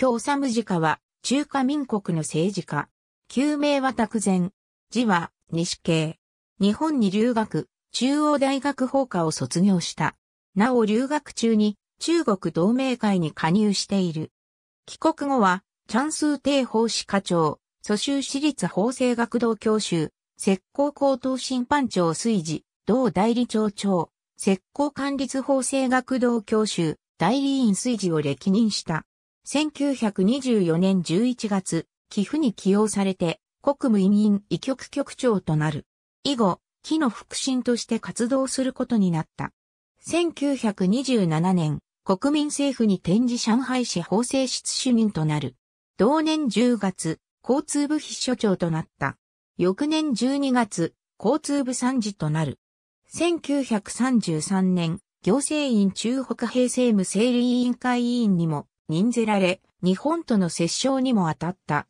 京治治家は、中華民国の政治家。旧名は拓前。字は、西系。日本に留学、中央大学法科を卒業した。なお留学中に、中国同盟会に加入している。帰国後は、チャンスー帝法師課長、蘇州市立法制学堂教習、石膏高等審判長推事、同代理長長、石膏管理法制学堂教習、代理院推事を歴任した。1924年11月、寄付に起用されて、国務委員医局局長となる。以後、木の腹心として活動することになった。1927年、国民政府に転じ上海市法制室主任となる。同年10月、交通部秘書長となった。翌年12月、交通部参事となる。1933年、行政院中北平政務整理委員会委員にも任ぜられ、日本との折衝にも当たった。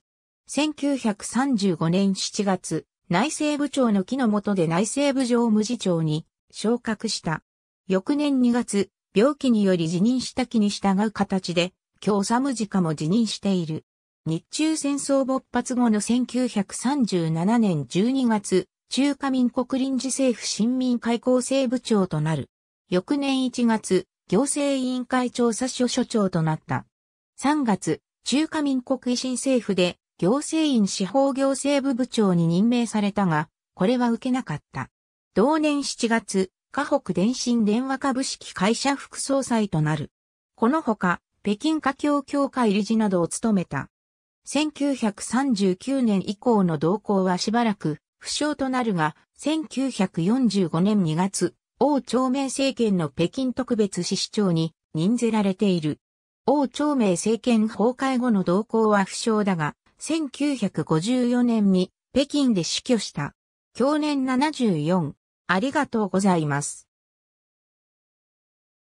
1935年7月、内政部長の木の下で内政部常務次長に昇格した。翌年2月、病気により辞任した木に従う形で、今日サムジカも辞任している。日中戦争勃発後の1937年12月、中華民国臨時政府新民会構成部長となる。翌年1月、行政委員会調査所所長となった。3月、中華民国維新政府で行政院司法行政部部長に任命されたが、これは受けなかった。同年7月、河北電信電話株式会社副総裁となる。このほか、北京華僑協会理事などを務めた。1939年以降の動向はしばらく不詳となるが、1945年2月、王朝明政権の北京特別市市長に任ぜられている。王朝明政権崩壊後の動向は不詳だが、1954年に北京で死去した。享年74。ありがとうございます。